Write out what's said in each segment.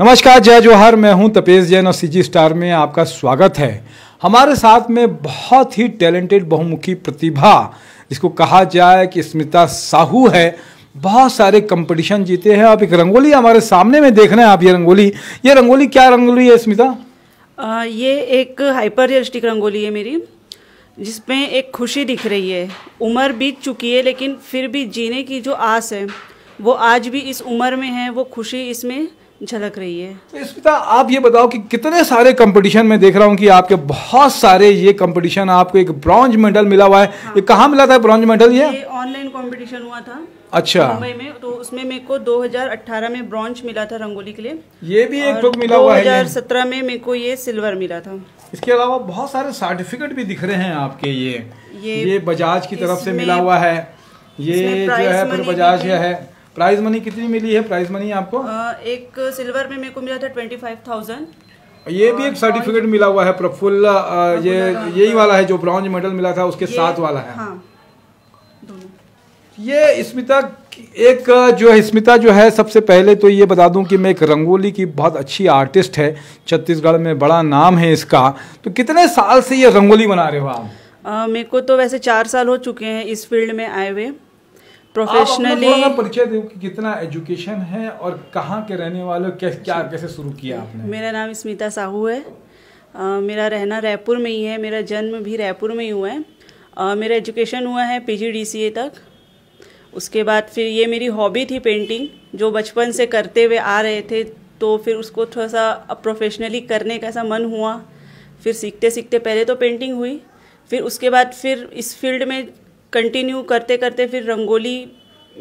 नमस्कार जय जोहर मैं हूं तपेश जैन और सीजी स्टार में आपका स्वागत है हमारे साथ में बहुत ही टैलेंटेड बहुमुखी प्रतिभा जिसको कहा जाए कि स्मिता साहू है बहुत सारे कंपटीशन जीते हैं आप एक रंगोली हमारे सामने में देख रहे हैं आप ये रंगोली ये रंगोली क्या रंगोली है स्मिता आ, ये एक हाइपर रियलिस्टिक रंगोली है मेरी जिसमें एक खुशी दिख रही है उम्र बीत चुकी है लेकिन फिर भी जीने की जो आस है वो आज भी इस उम्र में है वो खुशी इसमें झलक रही है तो आप ये बताओ कि कितने सारे कंपटीशन में देख रहा हूँ कि आपके बहुत सारे ये कंपटीशन आपको एक ब्रॉन्ज मेडल मिला हुआ है हाँ। ये कहाँ मिला था ब्रॉन्ज मेडल ये ऑनलाइन कंपटीशन हुआ था अच्छा मुंबई में तो उसमें मेरे को 2018 में ब्रॉन्ज मिला था रंगोली के लिए ये भी एक बुक मिला हुआ है 2017 में मेरे को ये सिल्वर मिला था इसके अलावा बहुत सारे सर्टिफिकेट भी दिख रहे हैं आपके ये ये, ये बजाज की तरफ से मिला हुआ है ये जो है फिर बजाज है प्राइज मनी कितनी मिली है प्राइज मनी आपको एक सिल्वर में मेरे को मिला था ट्वेंटी फाइव थाउजेंड ये भी एक सर्टिफिकेट मिला हुआ है प्रफुल्ल ये यही वाला है जो ब्रॉन्ज मेडल मिला था उसके साथ वाला है हाँ, ये स्मिता एक जो है स्मिता जो है सबसे पहले तो ये बता दूं कि मैं एक रंगोली की बहुत अच्छी आर्टिस्ट है छत्तीसगढ़ में बड़ा नाम है इसका तो कितने साल से ये रंगोली बना रहे हो आप मेरे को तो वैसे चार साल हो चुके हैं इस फील्ड में आए हुए प्रोफेशनली परिचय दो कि कितना एजुकेशन है और कहाँ के रहने वाले कैसे क्या कैसे शुरू किया आपने मेरा नाम स्मिता साहू है आ, मेरा रहना रायपुर में ही है मेरा जन्म भी रायपुर में ही हुआ है आ, मेरा एजुकेशन हुआ है पीजीडीसीए तक उसके बाद फिर ये मेरी हॉबी थी पेंटिंग जो बचपन से करते हुए आ रहे थे तो फिर उसको थोड़ा सा प्रोफेशनली करने का ऐसा मन हुआ फिर सीखते सीखते पहले तो पेंटिंग हुई फिर उसके बाद फिर इस फील्ड में कंटिन्यू करते करते फिर रंगोली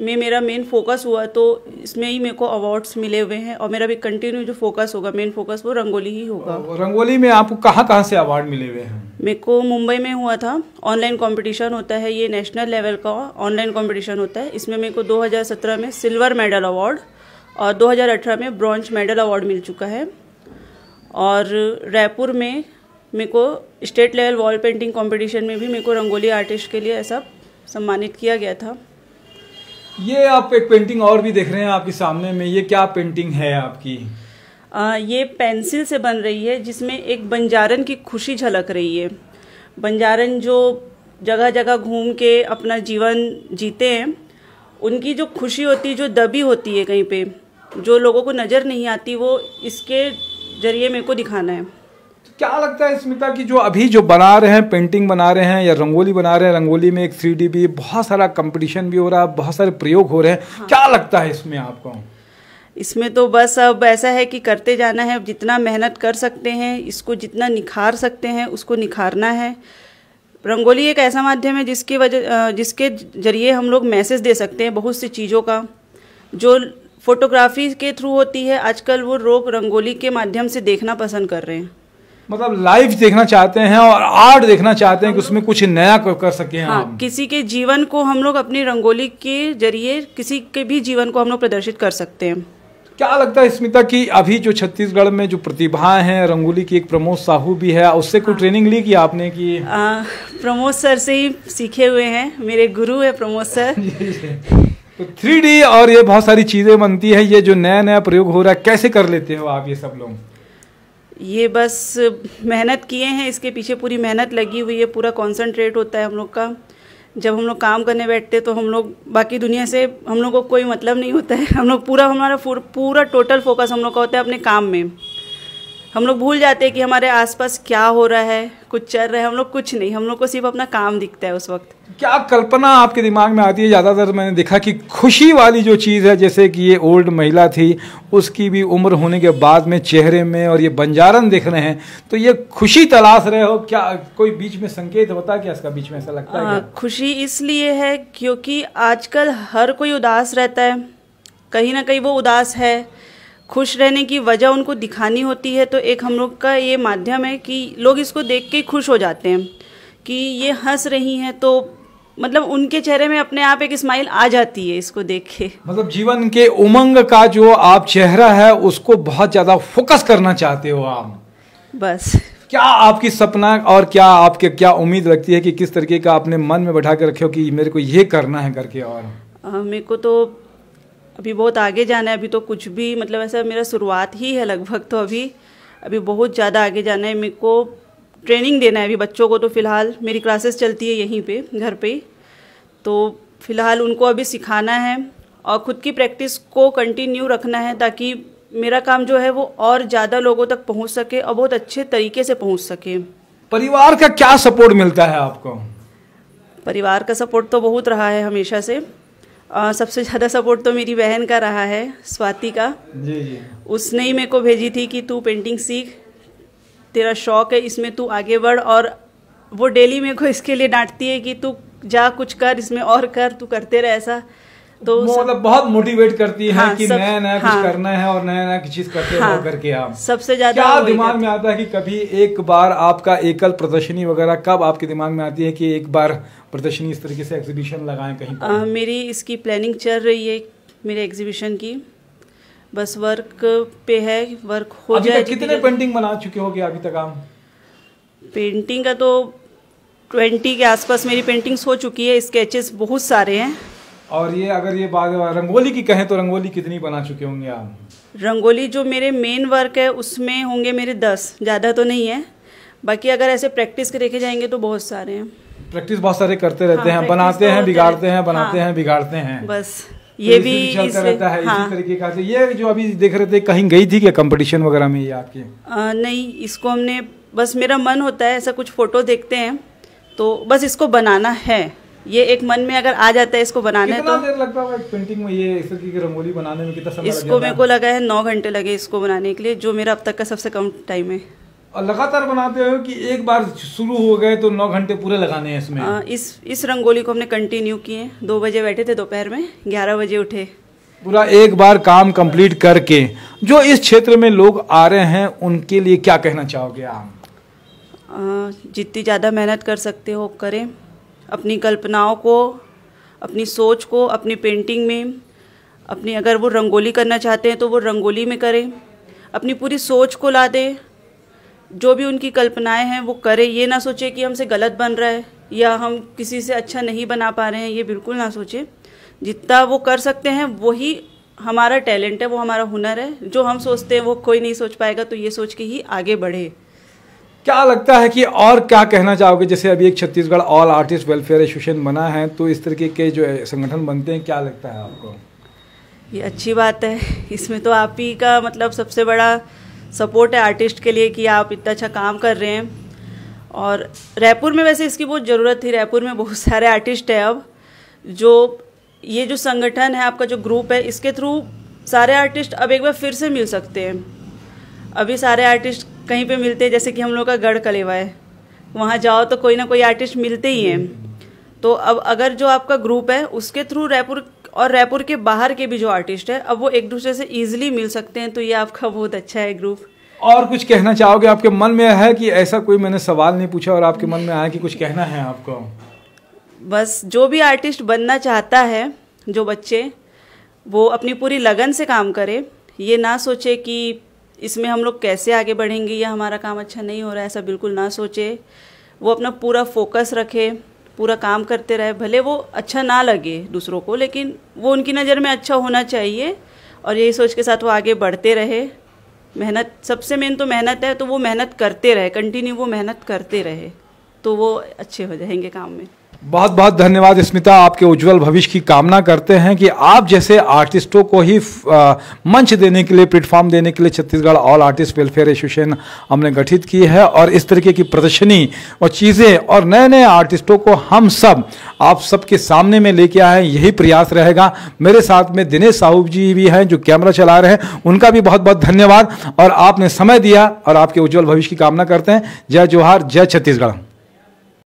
में मेरा मेन फोकस हुआ तो इसमें ही मेरे को अवार्ड्स मिले हुए हैं और मेरा भी कंटिन्यू जो फोकस होगा मेन फोकस वो रंगोली ही होगा रंगोली में आपको कहाँ कहाँ से अवार्ड मिले हुए हैं मेरे को मुंबई में हुआ था ऑनलाइन कंपटीशन होता है ये नेशनल लेवल का ऑनलाइन कंपटीशन होता है इसमें मेरे को 2017 में सिल्वर मेडल अवार्ड और 2018 में ब्रॉन्ज मेडल अवार्ड मिल चुका है और रायपुर में मेरे को state level wall painting competition में भी मेरे को रंगोली आर्टिस्ट के लिए ऐसा सम्मानित किया गया था ये आप एक पेंटिंग और भी देख रहे हैं आपके सामने में ये क्या पेंटिंग है आपकी आ, ये पेंसिल से बन रही है जिसमें एक बंजारन की खुशी झलक रही है बंजारन जो जगह जगह घूम के अपना जीवन जीते हैं उनकी जो खुशी होती है जो दबी होती है कहीं पे जो लोगों को नज़र नहीं आती वो इसके ज़रिए मेरे को दिखाना है क्या लगता है स्मिता कि जो अभी जो बना रहे हैं पेंटिंग बना रहे हैं या रंगोली बना रहे हैं रंगोली में एक थ्री भी बहुत सारा कंपटीशन भी हो रहा है बहुत सारे प्रयोग हो रहे हैं हाँ। क्या लगता है इसमें आपको इसमें तो बस अब ऐसा है कि करते जाना है जितना मेहनत कर सकते हैं इसको जितना निखार सकते हैं उसको निखारना है रंगोली एक ऐसा माध्यम है जिसकी वजह जिसके जरिए हम लोग मैसेज दे सकते हैं बहुत सी चीज़ों का जो फोटोग्राफी के थ्रू होती है आजकल वो लोग रंगोली के माध्यम से देखना पसंद कर रहे हैं मतलब लाइफ देखना चाहते हैं और आर्ट देखना चाहते हैं कि उसमें कुछ नया कर सके हाँ, किसी के जीवन को हम लोग अपनी रंगोली के जरिए किसी के भी जीवन को हम लोग प्रदर्शित कर सकते हैं क्या लगता है स्मिता कि अभी जो छत्तीसगढ़ में जो प्रतिभाएं हैं रंगोली की एक प्रमोद साहू भी है उससे कोई ट्रेनिंग हाँ। ली की आपने की प्रमोद सर से ही सीखे हुए हैं मेरे गुरु है प्रमोद सर तो थ्री और ये बहुत सारी चीज़ें बनती है ये जो नया नया प्रयोग हो रहा है कैसे कर लेते हो आप ये सब लोग ये बस मेहनत किए हैं इसके पीछे पूरी मेहनत लगी हुई है पूरा कॉन्सनट्रेट होता है हम लोग का जब हम लोग काम करने बैठते तो हम लोग बाकी दुनिया से हम लोग को कोई मतलब नहीं होता है हम लोग पूरा हमारा पूरा टोटल फोकस हम लोग का होता है अपने काम में हम लोग भूल जाते हैं कि हमारे आसपास क्या हो रहा है कुछ चल रहा है हम लोग कुछ नहीं हम लोग को सिर्फ अपना काम दिखता है उस वक्त क्या कल्पना आपके दिमाग में आती है ज़्यादातर मैंने देखा कि खुशी वाली जो चीज़ है जैसे कि ये ओल्ड महिला थी उसकी भी उम्र होने के बाद में चेहरे में और ये बंजारन दिख रहे हैं तो ये खुशी तलाश रहे हो क्या कोई बीच में संकेत होता है क्या इसका बीच में ऐसा लगता है हाँ, खुशी इसलिए है क्योंकि आजकल हर कोई उदास रहता है कहीं ना कहीं वो उदास है खुश रहने की वजह उनको दिखानी होती है तो एक हम लोग का ये माध्यम है कि लोग इसको देख के खुश हो जाते हैं कि ये हंस रही हैं तो मतलब उनके चेहरे में अपने आप एक स्माइल आ जाती है इसको देख के मतलब जीवन के उमंग का जो आप चेहरा है उसको बहुत ज्यादा फोकस करना चाहते हो आप बस क्या आपकी सपना और क्या आपके क्या उम्मीद लगती है कि किस तरीके का आपने मन में बैठा के रखे हो कि मेरे को ये करना है करके और मेरे को तो अभी बहुत आगे जाना है अभी तो कुछ भी मतलब ऐसा मेरा शुरुआत ही है लगभग तो अभी अभी बहुत ज़्यादा आगे जाना है मेरे को ट्रेनिंग देना है अभी बच्चों को तो फ़िलहाल मेरी क्लासेस चलती है यहीं पे घर पे तो फ़िलहाल उनको अभी सिखाना है और ख़ुद की प्रैक्टिस को कंटिन्यू रखना है ताकि मेरा काम जो है वो और ज़्यादा लोगों तक पहुँच सके और बहुत अच्छे तरीके से पहुँच सके परिवार का क्या सपोर्ट मिलता है आपको परिवार का सपोर्ट तो बहुत रहा है हमेशा से सबसे ज़्यादा सपोर्ट तो मेरी बहन का रहा है स्वाति का जी जी उसने ही मेरे को भेजी थी कि तू पेंटिंग सीख तेरा शौक है इसमें तू आगे बढ़ और वो डेली मेरे को इसके लिए डांटती है कि तू जा कुछ कर इसमें और कर तू करते रह ऐसा तो मतलब बहुत मोटिवेट करती है हाँ, कि नया नया हाँ, कुछ करना है और नया नया चीज करते हाँ, करके आप सबसे ज्यादा क्या दिमाग में आता है कि कभी एक बार आपका एकल प्रदर्शनी वगैरह कब आपके दिमाग में आती है कि एक बार प्रदर्शनी इस तरीके से एग्जीबिशन लगाएं कहीं आ, मेरी इसकी प्लानिंग चल रही है मेरे एग्जीबिशन की बस वर्क पे है वर्क हो जाए कितने पेंटिंग बना चुके हो अभी तक आप पेंटिंग का तो ट्वेंटी के आसपास मेरी पेंटिंग्स हो चुकी है स्केचेस बहुत सारे हैं और ये अगर ये बात रंगोली की कहें तो रंगोली कितनी बना चुके होंगे आप रंगोली जो मेरे मेन वर्क है उसमें होंगे मेरे दस ज़्यादा तो नहीं है बाकी अगर ऐसे प्रैक्टिस के देखे जाएंगे तो बहुत सारे हैं प्रैक्टिस बहुत सारे करते रहते हाँ, हैं बनाते हैं बिगाड़ते हैं बनाते हाँ। हैं बिगाड़ते हैं बस तो ये भी चलता रहता है हाँ। इसी तरीके का ये जो अभी देख रहे थे कहीं गई थी क्या कंपटीशन वगैरह में ये आपके आ, नहीं इसको हमने बस मेरा मन होता है ऐसा कुछ फोटो देखते हैं तो बस इसको बनाना है ये एक मन में अगर आ जाता है इसको बनाने कितना तो देर लगता है पेंटिंग में ये इस तरीके की रंगोली बनाने में कितना समय इसको मेरे को लगा है नौ घंटे लगे इसको बनाने के लिए जो मेरा अब तक का सबसे कम टाइम है और लगातार बनाते हो कि एक बार शुरू हो गए तो नौ घंटे पूरे लगाने हैं इसमें आ, हाँ, इस इस रंगोली को हमने कंटिन्यू किए दो बजे बैठे थे दोपहर में ग्यारह बजे उठे पूरा एक बार काम कंप्लीट करके जो इस क्षेत्र में लोग आ रहे हैं उनके लिए क्या कहना चाहोगे आप जितनी ज़्यादा मेहनत कर सकते हो करें अपनी कल्पनाओं को अपनी सोच को अपनी पेंटिंग में अपनी अगर वो रंगोली करना चाहते हैं तो वो रंगोली में करें अपनी पूरी सोच को ला दें जो भी उनकी कल्पनाएं हैं वो करें ये ना सोचें कि हमसे गलत बन रहा है या हम किसी से अच्छा नहीं बना पा रहे हैं ये बिल्कुल ना सोचें जितना वो कर सकते हैं वही हमारा टैलेंट है वो हमारा हुनर है जो हम सोचते हैं वो कोई नहीं सोच पाएगा तो ये सोच के ही आगे बढ़े क्या लगता है कि और क्या कहना चाहोगे जैसे अभी एक Chhattisgarh all artist welfare association बना है तो इस तरीके के जो संगठन बनते हैं क्या लगता है आपको ये अच्छी बात है इसमें तो आप ही का मतलब सबसे बड़ा सपोर्ट है आर्टिस्ट के लिए कि आप इतना अच्छा काम कर रहे हैं और रायपुर में वैसे इसकी बहुत ज़रूरत थी रायपुर में बहुत सारे आर्टिस्ट हैं अब जो ये जो संगठन है आपका जो ग्रुप है इसके थ्रू सारे आर्टिस्ट अब एक बार फिर से मिल सकते हैं अभी सारे आर्टिस्ट कहीं पे मिलते हैं जैसे कि हम लोग का गढ़ कलेवा है वहाँ जाओ तो कोई ना कोई आर्टिस्ट मिलते ही हैं तो अब अगर जो आपका ग्रुप है उसके थ्रू रायपुर और रायपुर के बाहर के भी जो आर्टिस्ट है अब वो एक दूसरे से ईजिली मिल सकते हैं तो ये आपका बहुत अच्छा है ग्रुप और कुछ कहना चाहोगे आपके मन में है कि ऐसा कोई मैंने सवाल नहीं पूछा और आपके मन में आया कि कुछ कहना है आपको बस जो भी आर्टिस्ट बनना चाहता है जो बच्चे वो अपनी पूरी लगन से काम करे ये ना सोचे कि इसमें हम लोग कैसे आगे बढ़ेंगे या हमारा काम अच्छा नहीं हो रहा है ऐसा बिल्कुल ना सोचे वो अपना पूरा फोकस रखे पूरा काम करते रहे भले वो अच्छा ना लगे दूसरों को लेकिन वो उनकी नज़र में अच्छा होना चाहिए और यही सोच के साथ वो आगे बढ़ते रहे मेहनत सबसे मेन तो मेहनत है तो वो मेहनत करते रहे कंटिन्यू वो मेहनत करते रहे तो वो अच्छे हो जाएंगे काम में बहुत बहुत धन्यवाद स्मिता आपके उज्जवल भविष्य की कामना करते हैं कि आप जैसे आर्टिस्टों को ही मंच देने के लिए प्लेटफॉर्म देने के लिए Chhattisgarh all artist welfare association हमने गठित की है और इस तरीके की प्रदर्शनी और चीज़ें और नए नए आर्टिस्टों को हम सब आप सबके सामने में लेके आए यही प्रयास रहेगा मेरे साथ में दिनेश साहू जी भी हैं जो कैमरा चला रहे हैं उनका भी बहुत बहुत धन्यवाद और आपने समय दिया और आपके उज्ज्वल भविष्य की कामना करते हैं जय जोहार जय छत्तीसगढ़